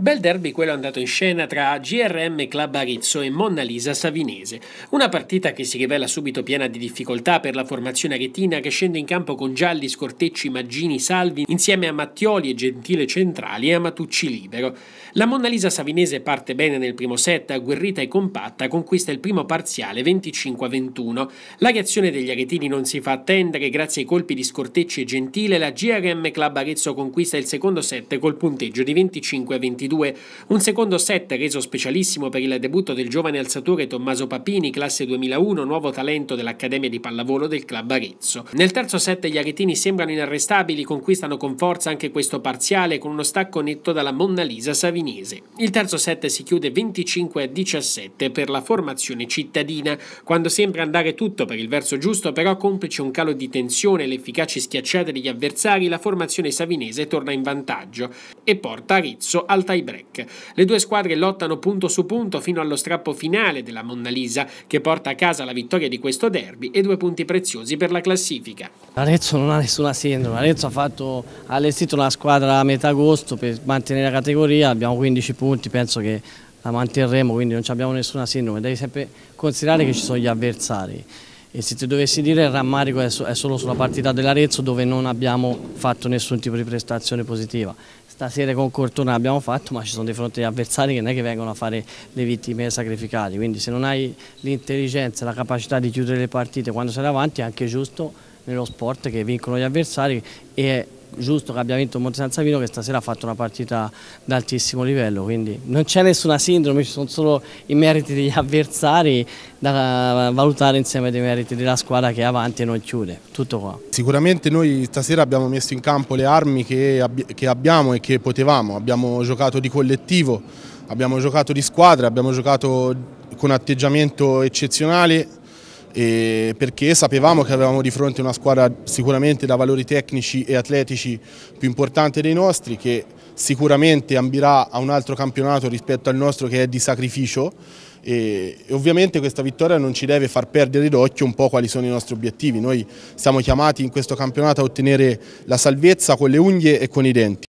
Bel derby quello andato in scena tra GRM Club Arizzo e Monna Lisa Savinese. Una partita che si rivela subito piena di difficoltà per la formazione aretina che scende in campo con Gialli, Scortecci, Maggini, Salvi insieme a Mattioli e Gentile Centrali e a Matucci Libero. La Monna Lisa Savinese parte bene nel primo set, agguerrita e compatta, conquista il primo parziale 25-21. La reazione degli aretini non si fa attendere, grazie ai colpi di Scortecci e Gentile la GRM Club Arezzo conquista il secondo set col punteggio di 25-22. 2022, un secondo set reso specialissimo per il debutto del giovane alzatore Tommaso Papini, classe 2001, nuovo talento dell'Accademia di Pallavolo del Club Arezzo. Nel terzo set gli aretini sembrano inarrestabili, conquistano con forza anche questo parziale con uno stacco netto dalla Monna Lisa Savinese. Il terzo set si chiude 25 a 17 per la formazione cittadina, quando sembra andare tutto per il verso giusto, però complice un calo di tensione e le efficaci schiacciate degli avversari, la formazione savinese torna in vantaggio e porta Arezzo al tagliato tie-break. Le due squadre lottano punto su punto fino allo strappo finale della Monna Lisa, che porta a casa la vittoria di questo derby e due punti preziosi per la classifica. Arezzo non ha nessuna sindrome, Arezzo ha, fatto, ha allestito la squadra a metà agosto per mantenere la categoria, abbiamo 15 punti, penso che la manterremo, quindi non abbiamo nessuna sindrome, devi sempre considerare che ci sono gli avversari. E se ti dovessi dire il rammarico è, solo sulla partita dell'Arezzo dove non abbiamo fatto nessun tipo di prestazione positiva. Stasera con Cortona l'abbiamo fatto ma ci sono di fronte avversari che non è che vengono a fare le vittime sacrificate. Quindi se non hai l'intelligenza la capacità di chiudere le partite quando sei davanti è anche giusto nello sport che vincono gli avversari e giusto che abbia vinto Monte San Savino che stasera ha fatto una partita d'altissimo livello, quindi non c'è nessuna sindrome, ci sono solo i meriti degli avversari da valutare insieme ai meriti della squadra che è avanti e non chiude, tutto qua. Sicuramente noi stasera abbiamo messo in campo le armi che, ab che abbiamo e che potevamo, abbiamo giocato di collettivo, abbiamo giocato di squadra, abbiamo giocato con atteggiamento eccezionale perché sapevamo che avevamo di fronte una squadra sicuramente da valori tecnici e atletici più importante dei nostri che sicuramente ambirà a un altro campionato rispetto al nostro che è di sacrificio e, ovviamente questa vittoria non ci deve far perdere d'occhio un po' quali sono i nostri obiettivi. Noi siamo chiamati in questo campionato a ottenere la salvezza con le unghie e con i denti.